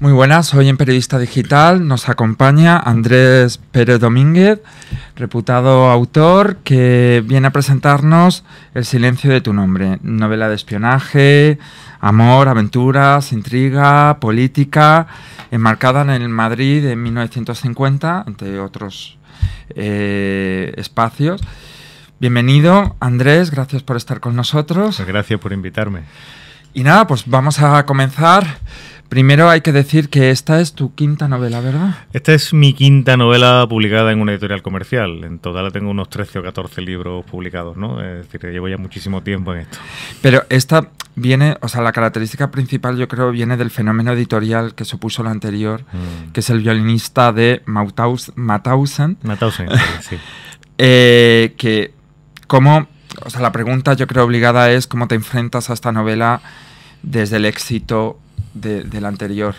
Muy buenas, hoy en Periodista Digital nos acompaña Andrés Pérez Domínguez, reputado autor que viene a presentarnos El silencio de tu nombre, novela de espionaje, amor, aventuras, intriga, política, enmarcada en el Madrid de 1950, entre otros eh, espacios. Bienvenido, Andrés, gracias por estar con nosotros. Gracias por invitarme. Y nada, pues vamos a comenzar Primero hay que decir que esta es tu quinta novela, ¿verdad? Esta es mi quinta novela publicada en una editorial comercial. En total tengo unos 13 o 14 libros publicados, ¿no? Es decir, que llevo ya muchísimo tiempo en esto. Pero esta viene, o sea, la característica principal yo creo viene del fenómeno editorial que supuso la anterior, mm. que es el violinista de Mauthausen. Mauthausen, sí. Eh, que, ¿cómo? O sea, la pregunta yo creo obligada es cómo te enfrentas a esta novela desde el éxito del anterior.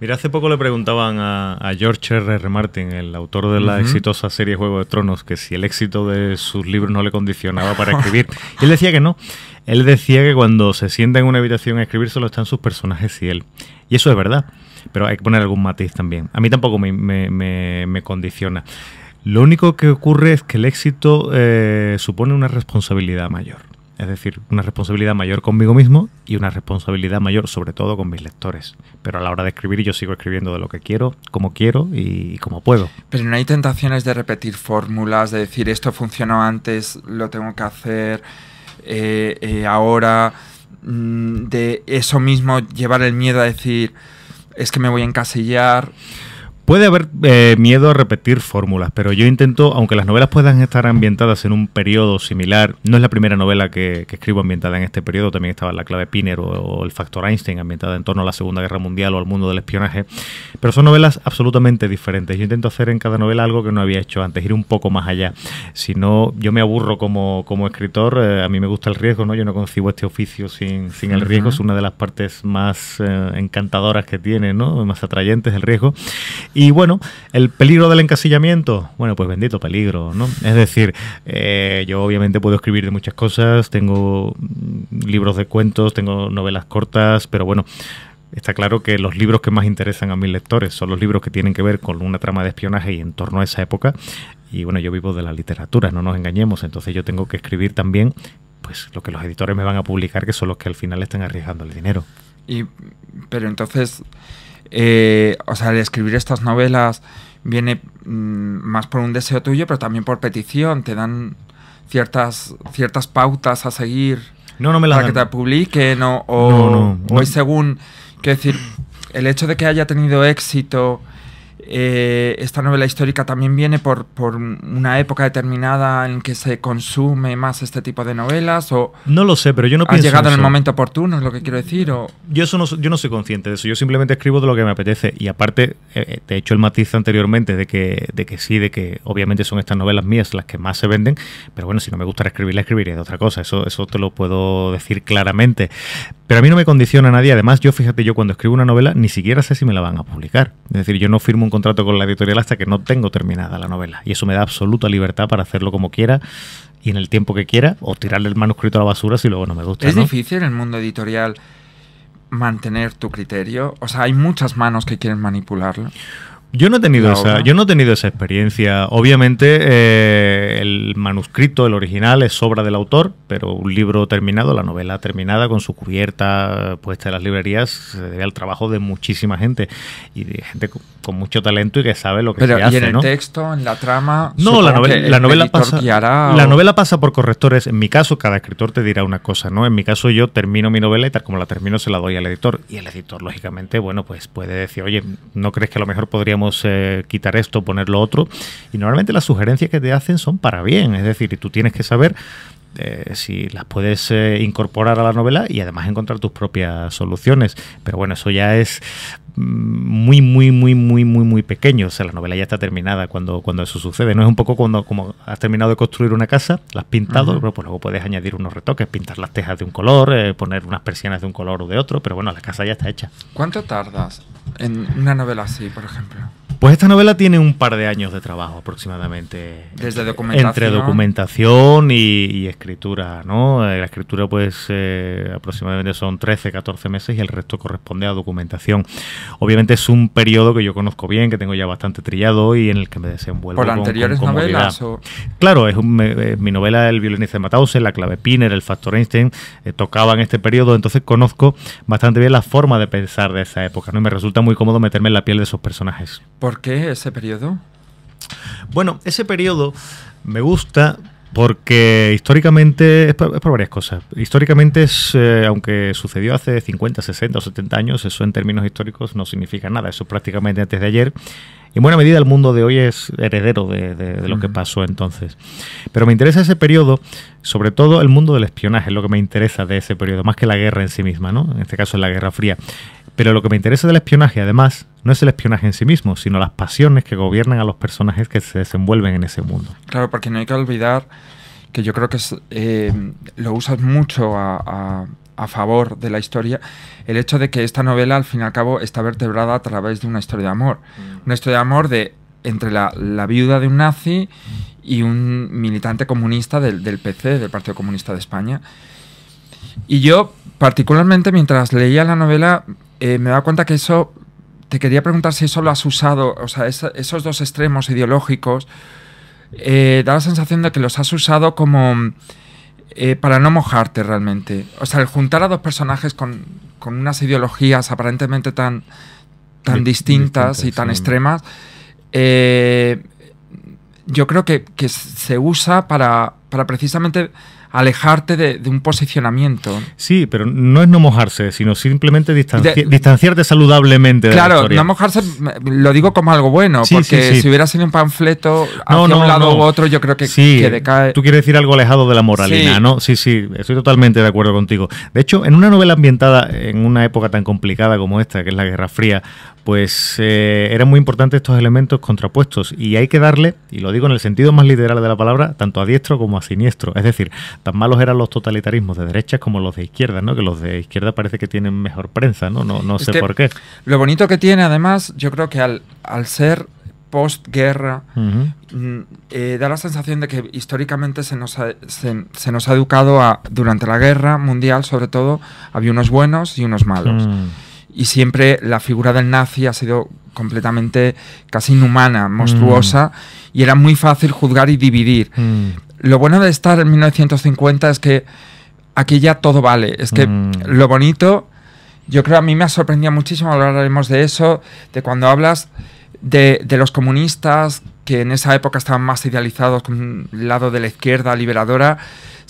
Mira, hace poco le preguntaban a, George R. R. Martin, el autor de la exitosa serie Juego de Tronos, que si el éxito de sus libros no le condicionaba para escribir. y él decía que no. Él decía que cuando se sienta en una habitación a escribir solo están sus personajes y él. Y eso es verdad. Pero hay que poner algún matiz también. A mí tampoco me, condiciona. Lo único que ocurre es que el éxito eh, supone una responsabilidad mayor. Es decir, una responsabilidad mayor conmigo mismo y una responsabilidad mayor sobre todo con mis lectores. Pero a la hora de escribir yo sigo escribiendo de lo que quiero, como quiero y como puedo. Pero no hay tentaciones de repetir fórmulas, de decir esto funcionó antes, lo tengo que hacer eh, eh, ahora, mm, de eso mismo llevar el miedo a decir es que me voy a encasillar. Puede haber eh, miedo a repetir fórmulas, pero yo intento, aunque las novelas puedan estar ambientadas en un periodo similar, no es la primera novela que, escribo ambientada en este periodo, también estaba La clave Piner o, El factor Einstein, ambientada en torno a la Segunda Guerra Mundial o al mundo del espionaje, pero son novelas absolutamente diferentes. Yo intento hacer en cada novela algo que no había hecho antes, ir un poco más allá. Si no, yo me aburro como, como escritor, eh, a mí me gusta el riesgo, ¿no? Yo no concibo este oficio sin, sin el riesgo, es una de las partes más eh, encantadoras que tiene, Más atrayentes el riesgo. Y bueno, el peligro del encasillamiento, bueno, pues bendito peligro, ¿no? Es decir, eh, yo obviamente puedo escribir de muchas cosas, tengo mm, libros de cuentos, tengo novelas cortas, pero bueno, Está claro que los libros que más interesan a mis lectores son los libros que tienen que ver con una trama de espionaje y en torno a esa época. Y bueno, yo vivo de la literatura, no nos engañemos. Entonces yo tengo que escribir también pues lo que los editores me van a publicar, que son los que al final están arriesgando el dinero. Y pero entonces eh, o sea, el escribir estas novelas viene mm, más por un deseo tuyo, pero también por petición, te dan ciertas, ciertas pautas a seguir. No, me Para que te publiquen O, según, quiero decir, el hecho de que haya tenido éxito eh, esta novela histórica también viene por, una época determinada en que se consume más este tipo de novelas o no lo sé pero yo no pienso llegado en el momento oportuno es lo que quiero decir o yo eso no, yo no soy consciente de eso yo simplemente escribo de lo que me apetece y aparte eh, eh, te he hecho el matiz anteriormente de que de que sí de que obviamente son estas novelas mías las que más se venden pero bueno si no me gusta escribirla escribiré de otra cosa eso eso te lo puedo decir claramente pero a mí no me condiciona nadie. Además, yo fíjate, yo cuando escribo una novela ni siquiera sé si me la van a publicar. Es decir, yo no firmo un contrato con la editorial hasta que no tengo terminada la novela. Y eso me da absoluta libertad para hacerlo como quiera y en el tiempo que quiera o tirarle el manuscrito a la basura si luego no me gusta. Es difícil en el mundo editorial mantener tu criterio? O sea, hay muchas manos que quieren manipularlo. Yo no he tenido esa, yo no he tenido esa experiencia. Obviamente, eh, el manuscrito, el original, es obra del autor, pero un libro terminado, la novela terminada, con su cubierta puesta en las librerías, se debe al trabajo de muchísima gente. Y de gente con mucho talento y que sabe lo que pero, se ¿y En el texto, en la trama. No, la novela, la novela pasa. la novela pasa por correctores. En mi caso, cada escritor te dirá una cosa, ¿no? En mi caso, yo termino mi novela y tal como la termino, se la doy al editor. Y el editor, lógicamente, bueno, pues puede decir, oye, ¿no crees que a lo mejor podríamos eh, quitar esto, ponerlo otro. Y normalmente las sugerencias que te hacen son para bien, es decir, y tú tienes que saber eh, si las puedes eh, incorporar a la novela y además encontrar tus propias soluciones. Pero bueno, eso ya es muy, muy, muy, muy, muy, muy pequeño. O sea, la novela ya está terminada cuando, cuando eso sucede. No es un poco cuando como has terminado de construir una casa, la has pintado, pues luego puedes añadir unos retoques, pintar las tejas de un color, eh, poner unas persianas de un color o de otro, pero bueno, la casa ya está hecha. ¿Cuánto tardas en una novela así, por ejemplo? Pues esta novela tiene un par de años de trabajo aproximadamente. Desde documentación. Entre documentación y, escritura, ¿no? Eh, la escritura, pues, eh, aproximadamente son 13, 14 meses y el resto corresponde a documentación. Obviamente es un periodo que yo conozco bien, que tengo ya bastante trillado y en el que me desenvuelvo. ¿Por anteriores novelas? Claro, es eh, mi novela El violinista de Mauthausen, La clave Piner, El factor Einstein, tocaba en este periodo, entonces conozco bastante bien la forma de pensar de esa época, ¿no? Y me resulta muy cómodo meterme en la piel de esos personajes. ¿Por qué ese periodo? Bueno, ese periodo me gusta porque históricamente, es por, varias cosas. Históricamente, es, eh, aunque sucedió hace 50, 60 o 70 años, eso en términos históricos no significa nada. Eso prácticamente antes de ayer. en buena medida el mundo de hoy es heredero de, lo que pasó entonces. Pero me interesa ese periodo, sobre todo el mundo del espionaje, es lo que me interesa de ese periodo, más que la guerra en sí misma, ¿no? En este caso es la Guerra Fría. Pero lo que me interesa del espionaje, además, no es el espionaje en sí mismo, sino las pasiones que gobiernan a los personajes que se desenvuelven en ese mundo. Claro, porque no hay que olvidar que yo creo que eh, lo usas mucho a, favor de la historia, el hecho de que esta novela, al fin y al cabo, está vertebrada a través de una historia de amor. Mm. Una historia de amor de entre la, viuda de un nazi y un militante comunista del, del PC, del Partido Comunista de España. Y yo, particularmente, mientras leía la novela, eh, me he dado cuenta que eso, te quería preguntar si eso lo has usado, o sea, esos dos extremos ideológicos, eh, da la sensación de que los has usado como eh, para no mojarte realmente. O sea, el juntar a dos personajes con, unas ideologías aparentemente tan, tan distintas, y tan extremas, yo creo que, se usa para, para precisamente alejarte de, un posicionamiento. Sí, pero no es no mojarse, sino simplemente distanciarte saludablemente. De claro, la Claro, no mojarse lo digo como algo bueno, porque si hubiera sido un panfleto hacia un lado u otro, yo creo que, que decae. Tú quieres decir algo alejado de la moralina, ¿no? Sí, sí, estoy totalmente de acuerdo contigo. De hecho, en una novela ambientada en una época tan complicada como esta, que es la Guerra Fría, pues eh, eran muy importantes estos elementos contrapuestos y hay que darle, y lo digo en el sentido más literal de la palabra, tanto a diestro como a siniestro. Es decir, tan malos eran los totalitarismos de derechas como los de izquierda, ¿no? que los de izquierda parece que tienen mejor prensa, no, no, sé este, por qué. Lo bonito que tiene además, yo creo que al, ser postguerra, mm, eh, da la sensación de que históricamente se nos ha, educado a, durante la guerra mundial, sobre todo, había unos buenos y unos malos. Mm y siempre la figura del nazi ha sido completamente casi inhumana, mm. monstruosa, y era muy fácil juzgar y dividir. Mm. Lo bueno de estar en 1950 es que aquí ya todo vale, es que mm. lo bonito, yo creo a mí me ha sorprendido muchísimo, hablaremos de eso, de cuando hablas de, de los comunistas que en esa época estaban más idealizados con un lado de la izquierda liberadora,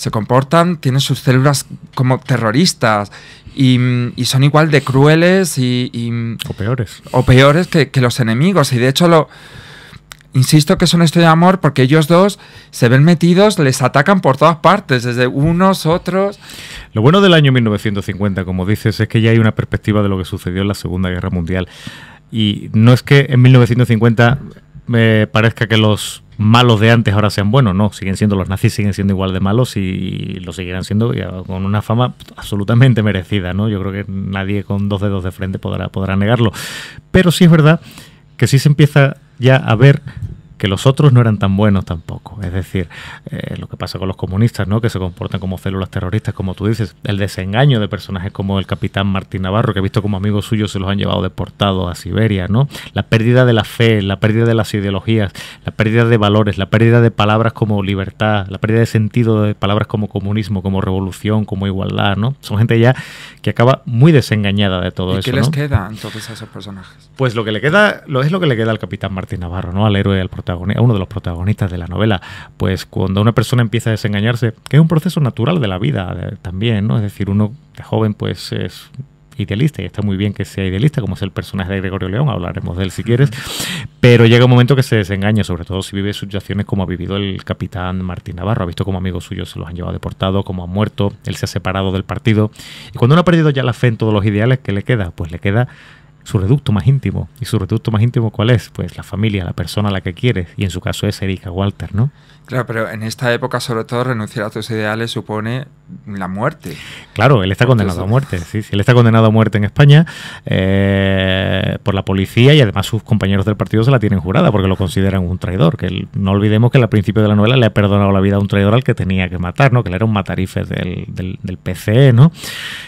se comportan, tienen sus células como terroristas y, son igual de crueles y, o peores. O peores que, los enemigos. Y de hecho lo... Insisto que es una historia de amor porque ellos dos se ven metidos, les atacan por todas partes, desde unos, otros. Lo bueno del año 1950, como dices, es que ya hay una perspectiva de lo que sucedió en la Segunda Guerra Mundial. Y no es que en 1950 me eh, parezca que los malos de antes ahora sean buenos, no, siguen siendo los nazis, siguen siendo igual de malos y lo seguirán siendo ah, con una fama absolutamente merecida, ¿no? Yo creo que nadie con dos dedos de frente podrá, podrá negarlo. Pero sí es verdad que sí se empieza ya a ver que los otros no eran tan buenos tampoco. Es decir, eh, lo que pasa con los comunistas, ¿no? que se comportan como células terroristas, como tú dices, el desengaño de personajes como el capitán Martín Navarro, que he visto como amigos suyos se los han llevado deportados a Siberia, ¿no? la pérdida de la fe, la pérdida de las ideologías, la pérdida de valores, la pérdida de palabras como libertad, la pérdida de sentido de palabras como comunismo, como revolución, como igualdad. ¿no? Son gente ya que acaba muy desengañada de todo ¿Y ¿Qué les queda entonces a esos personajes? Pues lo que le queda lo, es lo que le queda al capitán Martín Navarro, ¿no? al héroe del al uno de los protagonistas de la novela, pues cuando una persona empieza a desengañarse, que es un proceso natural de la vida también, ¿no? Es decir, uno de joven pues es idealista y está muy bien que sea idealista, como es el personaje de Gregorio León, hablaremos de él si quieres, pero llega un momento que se desengaña, sobre todo si vive situaciones como ha vivido el capitán Martín Navarro, ha visto como amigos suyos se los han llevado deportados, como ha muerto, él se ha separado del partido, y cuando uno ha perdido ya la fe en todos los ideales, que le queda? Pues le queda su reducto más íntimo. ¿Y su reducto más íntimo cuál es? Pues la familia, la persona a la que quieres. Y en su caso es Erika Walter, ¿no? Claro, pero en esta época, sobre todo, renunciar a tus ideales supone la muerte. Claro, él está condenado a muerte. Sí, sí, él está condenado a muerte en España eh, por la policía y además sus compañeros del partido se la tienen jurada porque lo consideran un traidor. Que no olvidemos que al principio de la novela le ha perdonado la vida a un traidor al que tenía que matar, ¿no? Que era un matarife del, del, del PCE, ¿no?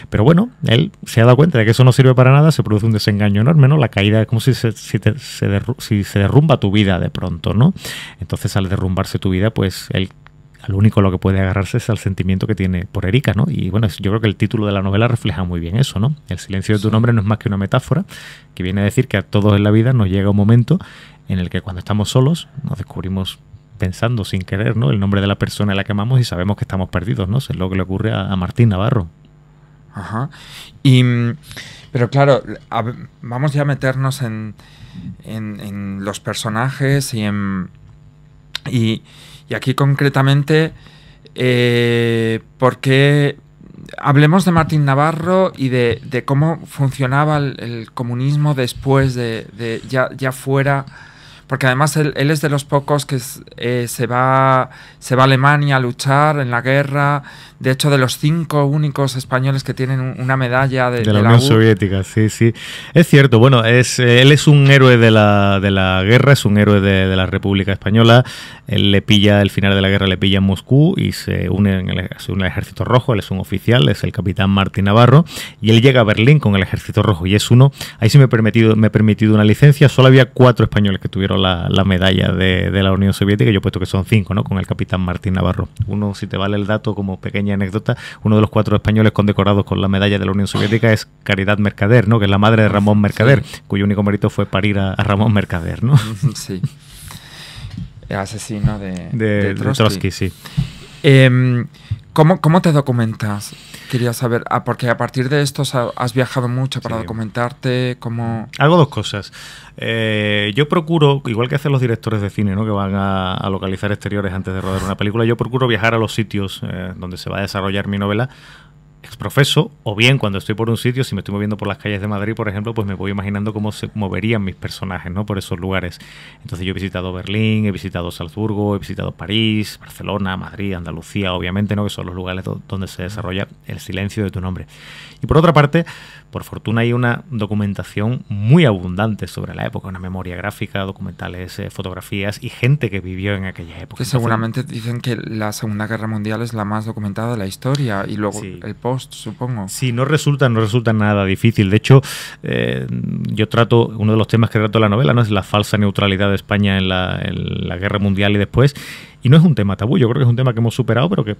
Pero bueno, él se ha dado cuenta de que eso no sirve para nada, se produce un desengaño año enorme, ¿no? La caída es como si se, derrumba tu vida de pronto, ¿no? Entonces al derrumbarse tu vida, pues el al único lo que puede agarrarse es al sentimiento que tiene por Erika, ¿no? Y bueno, yo creo que el título de la novela refleja muy bien eso, ¿no? El silencio de tu nombre no es más que una metáfora que viene a decir que a todos en la vida nos llega un momento en el que cuando estamos solos nos descubrimos pensando sin querer, ¿no? El nombre de la persona a la que amamos y sabemos que estamos perdidos, ¿no? es lo que le ocurre a, a Martín Navarro. Ajá. Y mm, pero claro, vamos ya a meternos en, los personajes y en... Y, aquí concretamente, eh, porque hablemos de Martín Navarro y de, cómo funcionaba el, comunismo después de, ya, ya fuera porque además él, es de los pocos que eh, se, va, se va a Alemania a luchar en la guerra, de hecho de los cinco únicos españoles que tienen una medalla de, de la, Unión Soviética, sí, sí. Es cierto, bueno, es, eh, él es un héroe de la, de la guerra, es un héroe de, la República Española, él le pilla, el final de la guerra le pilla en Moscú y se une, en al Ejército Rojo, él es un oficial, es el capitán Martín Navarro, y él llega a Berlín con el Ejército Rojo y es uno, ahí sí me he permitido, me he permitido una licencia, solo había cuatro españoles que tuvieron la, medalla de, la Unión Soviética, yo he puesto que son cinco, ¿no? Con el capitán Martín Navarro. Uno, si te vale el dato como pequeña anécdota, uno de los cuatro españoles condecorados con la medalla de la Unión Soviética es Caridad Mercader, ¿no? Que es la madre de Ramón Mercader, cuyo único mérito fue parir a, Ramón Mercader, ¿no? Sí. asesino de, de, Trotsky, sí. Em, ¿cómo, ¿cómo, te documentas? Quería saber, ah, porque a partir de esto has viajado mucho para documentarte, ¿cómo...? Hago dos cosas. Eh, yo procuro, igual que hacen los directores de cine, ¿no? que van a, localizar exteriores antes de rodar una película, yo procuro viajar a los sitios eh, donde se va a desarrollar mi novela exprofeso, o bien cuando estoy por un sitio, si me estoy moviendo por las calles de Madrid, por ejemplo, pues me voy imaginando cómo se moverían mis personajes, ¿no? Por esos lugares. Entonces yo he visitado Berlín, he visitado Salzburgo, he visitado París, Barcelona, Madrid, Andalucía, obviamente, ¿no? Que son los lugares donde se desarrolla el silencio de tu nombre. Y por otra parte, por fortuna hay una documentación muy abundante sobre la época, una memoria gráfica, documentales, eh, fotografías y gente que vivió en aquella época. Que seguramente dicen que la Segunda Guerra Mundial es la más documentada de la historia y luego el post, supongo. Sí, no resulta, no resulta nada difícil. De hecho, eh, yo trato, uno de los temas que trato en la novela, ¿no? Es la falsa neutralidad de España en la, en la Guerra Mundial y después. Y no es un tema tabú, yo creo que es un tema que hemos superado, pero que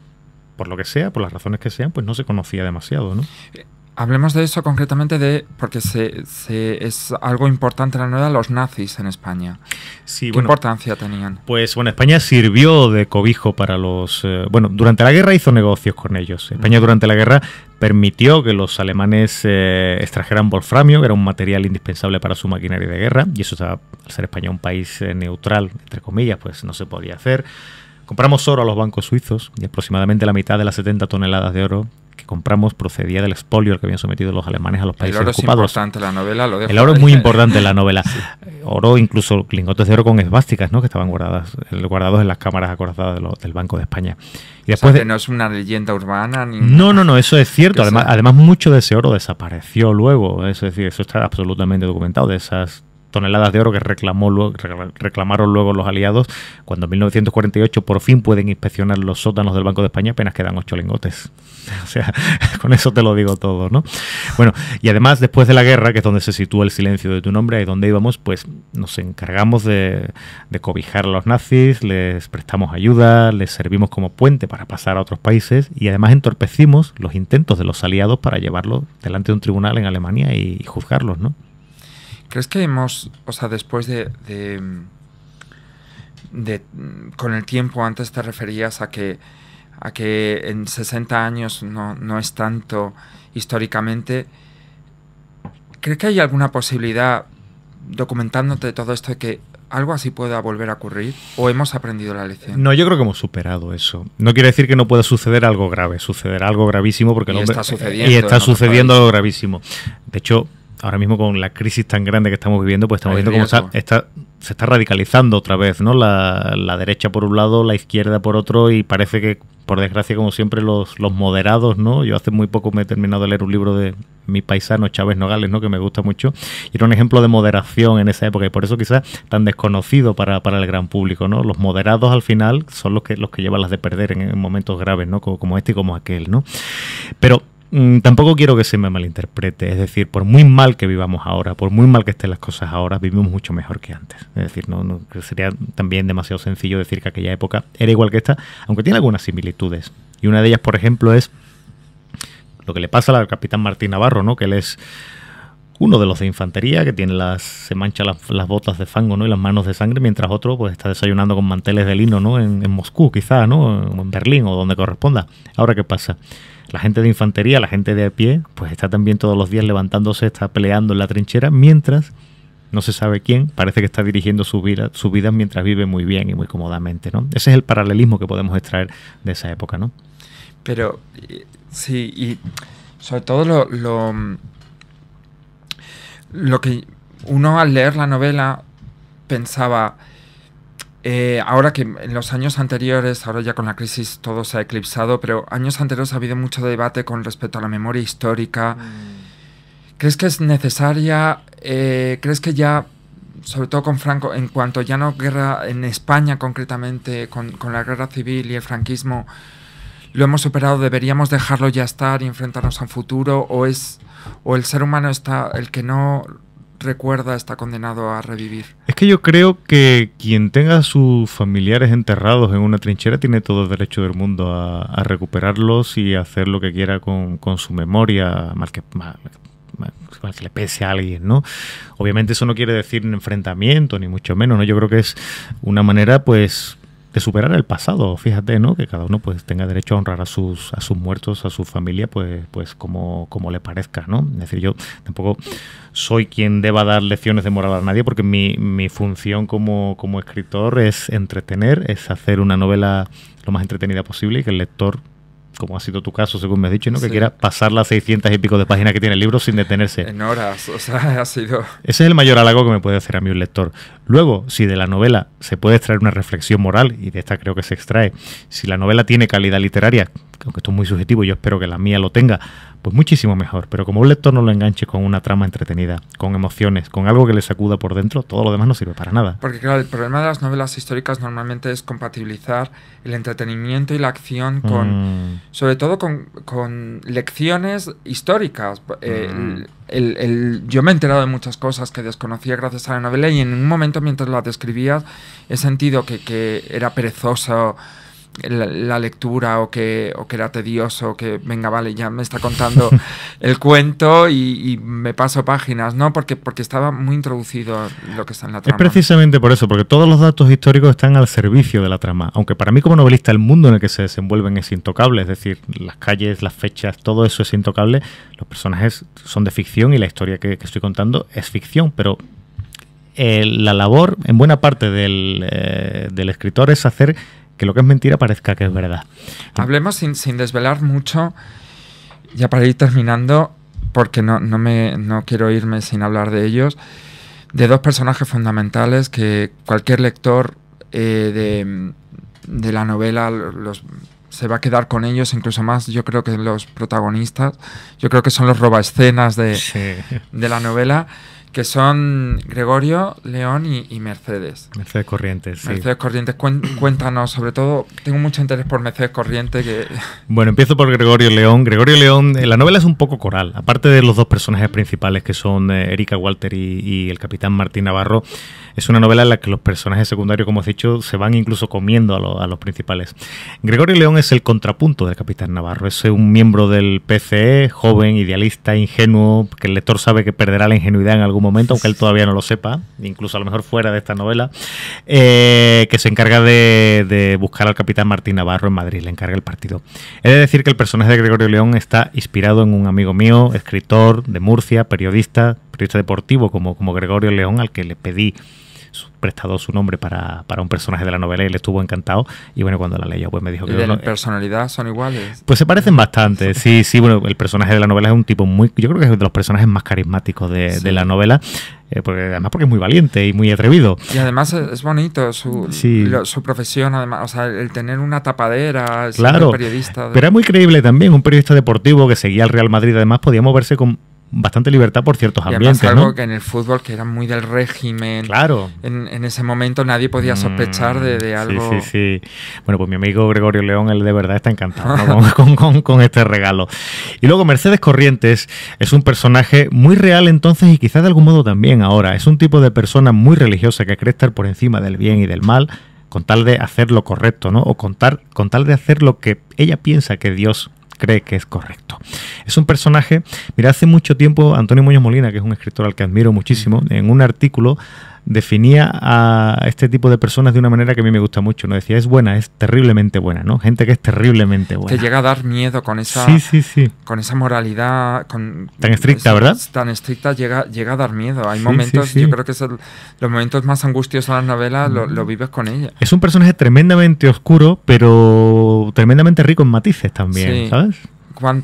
por lo que sea, por las razones que sean, pues no se conocía demasiado, ¿no? Eh, Hablemos de eso concretamente de, porque se, es algo importante la nueva, los nazis en España. ¿Qué importancia tenían? Pues bueno, España sirvió de cobijo para los... Eh, bueno, durante la guerra hizo negocios con ellos. España durante la guerra permitió que los alemanes eh, extrajeran wolframio, que era un material indispensable para su maquinaria de guerra, y eso al ser España un país eh, neutral, entre comillas, pues no se podía hacer. Compramos oro a los bancos suizos y aproximadamente la mitad de las 70 toneladas de oro que compramos procedía del expolio que habían sometido los alemanes a los países ocupados. El oro es importante la novela. el oro es muy importante en la novela. Eh, oro, incluso lingotes de oro con esvásticas, ¿no? Que estaban guardadas, eh, guardados en las cámaras acorazadas del Banco de España. Y después no es una leyenda urbana. no, no, no, eso es cierto. Además, además, mucho de ese oro desapareció luego. Es decir, eso está absolutamente documentado. De esas toneladas de oro que reclamó reclamaron luego los aliados, cuando en 1948 por fin pueden inspeccionar los sótanos del Banco de España, apenas quedan ocho lingotes. O sea, con eso te lo digo todo, ¿no? Bueno, y además después de la guerra, que es donde se sitúa el silencio de tu nombre, y donde íbamos, pues nos encargamos de, cobijar a los nazis, les prestamos ayuda, les servimos como puente para pasar a otros países y además entorpecimos los intentos de los aliados para llevarlos delante de un tribunal en Alemania y juzgarlos, ¿no? ¿Crees que hemos, o sea, después de, de, con el tiempo, antes te referías a que, a que en 60 años no, es tanto históricamente, ¿crees que hay alguna posibilidad, documentándote todo esto, de que algo así pueda volver a ocurrir? ¿O hemos aprendido la lección? No, yo creo que hemos superado eso. No quiere decir que no pueda suceder algo grave, sucederá algo gravísimo porque y el está eh, sucediendo. Y está sucediendo algo gravísimo. De hecho, ahora mismo con la crisis tan grande que estamos viviendo, pues estamos viendo cómo se está radicalizando otra vez, ¿no? La, derecha por un lado, la izquierda por otro, y parece que, por desgracia, como siempre, los, moderados, ¿no? Yo hace muy poco me he terminado de leer un libro de mi paisano Chávez Nogales, ¿no? Que me gusta mucho, y era un ejemplo de moderación en esa época, y por eso quizás tan desconocido para, para el gran público, ¿no? Los moderados al final son los que, los que llevan las de perder en, momentos graves, ¿no? Como, como este y como aquel, ¿no? Pero Mm, tampoco quiero que se me malinterprete. Es decir, por muy mal que vivamos ahora, por muy mal que estén las cosas ahora, vivimos mucho mejor que antes. Es decir, no, sería también demasiado sencillo decir que aquella época era igual que esta, aunque tiene algunas similitudes. Y una de ellas, por ejemplo, es lo que le pasa al capitán Martín Navarro, ¿no? Que él es uno de los de infantería que tiene las se mancha las, botas de fango no y las manos de sangre mientras otro pues está desayunando con manteles de lino no en, Moscú quizá no o en Berlín o donde corresponda ahora qué pasa la gente de infantería, la gente de a pie, pues está también todos los días levantándose, está peleando en la trinchera, mientras no se sabe quién, parece que está dirigiendo su vida, su vida mientras vive muy bien y muy cómodamente, ¿no? Ese es el paralelismo que podemos extraer de esa época, ¿no? Pero, sí, y sobre todo lo, lo que uno al leer la novela pensaba, eh, ahora que en los años anteriores, ahora ya con la crisis todo se ha eclipsado, pero años anteriores ha habido mucho debate con respecto a la memoria histórica. Mm. ¿Crees que es necesaria? Eh, ¿Crees que ya, sobre todo con Franco, en cuanto ya no guerra en España concretamente, con, la guerra civil y el franquismo, lo hemos superado, deberíamos dejarlo ya estar y enfrentarnos a un futuro? ¿O es o el ser humano está, el que no recuerda está condenado a revivir. Es que yo creo que quien tenga sus familiares enterrados en una trinchera tiene todo el derecho del mundo a, recuperarlos y hacer lo que quiera con, su memoria, mal que, que le pese a alguien, ¿no? Obviamente eso no quiere decir un enfrentamiento, ni mucho menos, ¿no? Yo creo que es una manera, pues, de superar el pasado, fíjate, ¿no? Que cada uno pues tenga derecho a honrar a sus, a sus muertos, a su familia, pues, pues como, como le parezca, ¿no? Es decir, yo tampoco soy quien deba dar lecciones de moral a nadie, porque mi, mi función como, como escritor es entretener, es hacer una novela lo más entretenida posible y que el lector como ha sido tu caso, según me has dicho, ¿no? que quiera pasar las 600 y pico de páginas que tiene el libro sin detenerse. En horas, o sea, ha sido... Ese es el mayor halago que me puede hacer a mí un lector. Luego, si de la novela se puede extraer una reflexión moral, y de esta creo que se extrae, si la novela tiene calidad literaria, aunque esto es muy subjetivo, yo espero que la mía lo tenga, pues muchísimo mejor. Pero como un lector no lo enganche con una trama entretenida, con emociones, con algo que le sacuda por dentro, todo lo demás no sirve para nada. Porque claro, el problema de las novelas históricas normalmente es compatibilizar el entretenimiento y la acción con, mm. sobre todo con, lecciones históricas. Eh, mm. El, yo me he enterado de muchas cosas que desconocía gracias a la novela y en un momento mientras la describías he sentido que, que era perezoso la, lectura o que, o que era tedioso, o que venga, vale, ya me está contando el cuento y, me paso páginas, ¿no? Porque, porque estaba muy introducido lo que está en la trama. Es precisamente por eso, porque todos los datos históricos están al servicio de la trama. Aunque para mí como novelista el mundo en el que se desenvuelven es intocable, es decir, las calles, las fechas, todo eso es intocable, los personajes son de ficción y la historia que, estoy contando es ficción, pero eh, la labor en buena parte del, eh, del escritor es hacer que lo que es mentira parezca que es verdad. Hablemos sin, sin desvelar mucho, ya para ir terminando, porque no, me, no quiero irme sin hablar de ellos, de dos personajes fundamentales que cualquier lector eh, de, la novela los, se va a quedar con ellos, incluso más yo creo que los protagonistas, yo creo que son los robaescenas de, de la novela que son Gregorio, León y, Mercedes. Mercedes Corrientes, Mercedes Corrientes, cuéntanos, sobre todo, tengo mucho interés por Mercedes Corrientes. Bueno, empiezo por Gregorio León. Gregorio León, eh, la novela es un poco coral. Aparte de los dos personajes principales que son eh, Erika Walter y el capitán Martín Navarro, es una novela en la que los personajes secundarios, como has dicho, se van incluso comiendo a, los principales. Gregorio León es el contrapunto del Capitán Navarro. Es un miembro del PCE, joven, idealista, ingenuo, que el lector sabe que perderá la ingenuidad en algún momento, aunque él todavía no lo sepa, incluso a lo mejor fuera de esta novela, eh, que se encarga de, buscar al Capitán Martín Navarro en Madrid, le encarga el partido. He de decir que el personaje de Gregorio León está inspirado en un amigo mío, escritor de Murcia, periodista, periodista deportivo como Gregorio León, al que le pedí prestado su nombre para, un personaje de la novela y le estuvo encantado. Y bueno, cuando la leyó, pues me dijo que... ¿Y de eh, personalidad son iguales? Pues se parecen bastante, sí, sí. Bueno, el personaje de la novela es un tipo muy... Yo creo que es de los personajes más carismáticos de, la novela. Eh, porque, además porque es muy valiente y muy atrevido. Y además es bonito su, su profesión, además, o sea, el tener una tapadera, claro, periodista. Pero era muy creíble también, un periodista deportivo que seguía al Real Madrid, además podía moverse con bastante libertad por ciertos y ambientes. algo que en el fútbol, que era muy del régimen. Claro. En, ese momento nadie podía mm, sospechar de, algo. Sí, sí, sí. Bueno, pues mi amigo Gregorio León, él de verdad está encantado con, este regalo. Y luego Mercedes Corrientes es un personaje muy real entonces y quizás de algún modo también ahora. Es un tipo de persona muy religiosa que cree estar por encima del bien y del mal con tal de hacer lo correcto, ¿no? O contar, con tal de hacer lo que ella piensa que Dios cree que es correcto. Es un personaje, mira, hace mucho tiempo Antonio Muñoz Molina, que es un escritor al que admiro muchísimo, en un artículo definía a este tipo de personas de una manera que a mí me gusta mucho. No decía, es buena, es terriblemente buena, ¿no? Gente que es terriblemente buena. Te llega a dar miedo con esa, sí, sí, sí. Con esa moralidad. Con, tan estricta, ¿verdad? Tan estricta llega, llega a dar miedo. Hay momentos, yo creo que es los momentos más angustiosos de las novelas lo, lo, vives con ella. Es un personaje tremendamente oscuro, pero tremendamente rico en matices también, ¿sabes?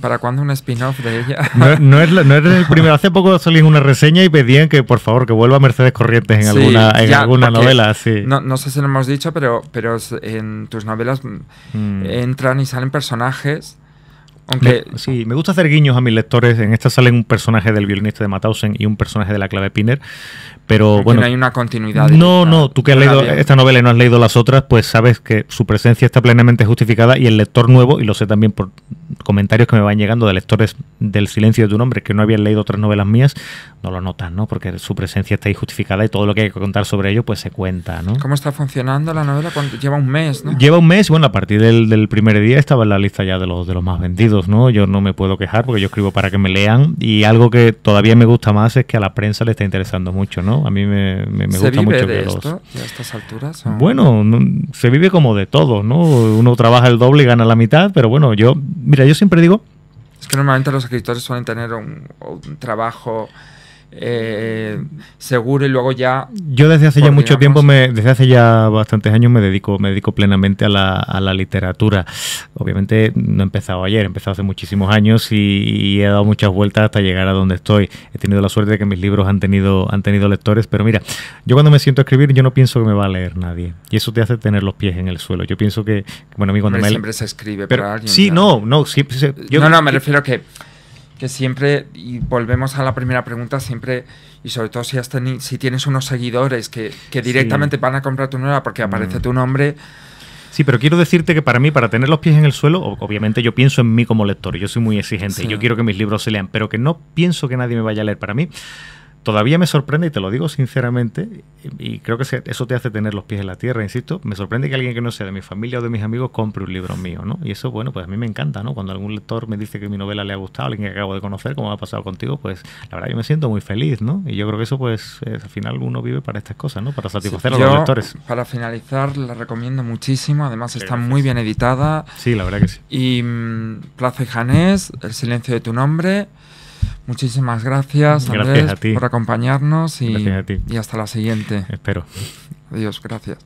¿Para cuándo un spin-off de ella? No, es, el primero. Hace poco en una reseña y pedían que por favor que vuelva Mercedes Corrientes en alguna, alguna novela. Sí. No, sé si lo hemos dicho, pero, pero en tus novelas mm, mm. entran y salen personajes. Aunque... sí, me gusta hacer guiños a mis lectores. En esta salen un personaje del violinista de Mathausen y un personaje de la clave Piner. Pero bueno. No hay una continuidad. No, no, tú que has leído esta novela y no has leído las otras, pues sabes que su presencia está plenamente justificada y el lector nuevo, y lo sé también por comentarios que me van llegando de lectores del silencio de tu hombre que no habían leído otras novelas mías, no lo notan, ¿no? Porque su presencia está injustificada justificada y todo lo que hay que contar sobre ello, pues se cuenta, ¿no? ¿Cómo está funcionando la novela? Lleva un mes, ¿no? Lleva un mes, y bueno, a partir del, del primer día estaba en la lista ya de los, de los más vendidos, ¿no? Yo no me puedo quejar porque yo escribo para que me lean y algo que todavía me gusta más es que a la prensa le está interesando mucho, ¿no? A mí me, me, gusta mucho de a estas alturas? Bueno, se vive como de todo, ¿no? Uno trabaja el doble y gana la mitad, pero bueno, yo, mira, yo siempre digo... Es que normalmente los escritores suelen tener un trabajo eh, seguro y luego ya... Yo desde hace ya mucho tiempo, me, desde hace ya bastantes años me dedico, me dedico plenamente a la, literatura. Obviamente no he empezado ayer, he empezado hace muchísimos años y, he dado muchas vueltas hasta llegar a donde estoy. He tenido la suerte de que mis libros han tenido, han tenido lectores, pero mira, yo cuando me siento a escribir yo no pienso que me va a leer nadie. Y eso te hace tener los pies en el suelo. Yo pienso que, bueno, a mí cuando me... Siempre se escribe pero, Sí, no, no, no, no, me refiero a que que siempre, y volvemos a la primera pregunta, siempre, y sobre todo si, tienes unos seguidores que, directamente van a comprar tu nueva porque aparece mm. tu nombre. Sí, pero quiero decirte que para mí, para tener los pies en el suelo, obviamente yo pienso en mí como lector, yo soy muy exigente, yo quiero que mis libros se lean, pero que no pienso que nadie me vaya a leer para mí todavía me sorprende, y te lo digo sinceramente, y creo que eso te hace tener los pies en la tierra, insisto, me sorprende que alguien que no sea de mi familia o de mis amigos compre un libro mío, ¿no? Y eso, bueno, pues a mí me encanta, ¿no? Cuando algún lector me dice que mi novela le ha gustado, alguien que acabo de conocer, como ha pasado contigo, pues la verdad yo me siento muy feliz, ¿no? Y yo creo que eso, pues, al final uno vive para estas cosas, ¿no? Para satisfacer a los lectores. Para finalizar, la recomiendo muchísimo, además está muy bien editada. Sí, la verdad que sí. Y mmm, Plaza Janés, El silencio de tu nombre... Muchísimas gracias, por acompañarnos y, y hasta la siguiente. Espero. Adiós, gracias.